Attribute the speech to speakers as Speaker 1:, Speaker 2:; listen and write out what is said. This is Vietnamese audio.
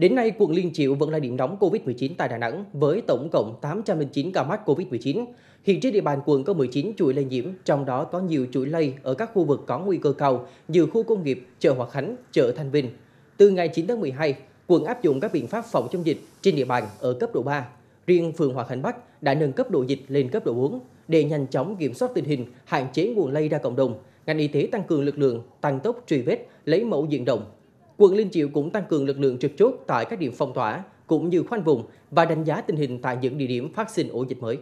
Speaker 1: Đến nay, quận Liên Chiểu vẫn là điểm nóng COVID-19 tại Đà Nẵng với tổng cộng 809 ca mắc COVID-19. Hiện trên địa bàn quận có 19 chuỗi lây nhiễm, trong đó có nhiều chuỗi lây ở các khu vực có nguy cơ cao như khu công nghiệp, chợ Hòa Khánh, chợ Thanh Vinh. Từ ngày 9 tháng 12, quận áp dụng các biện pháp phòng chống dịch trên địa bàn ở cấp độ 3. Riêng phường Hòa Khánh Bắc đã nâng cấp độ dịch lên cấp độ 4 để nhanh chóng kiểm soát tình hình, hạn chế nguồn lây ra cộng đồng. Ngành y tế tăng cường lực lượng, tăng tốc truy vết, lấy mẫu diện rộng, Quận Liên Chiểu cũng tăng cường lực lượng trực chốt tại các điểm phong tỏa cũng như khoanh vùng và đánh giá tình hình tại những địa điểm phát sinh ổ dịch mới.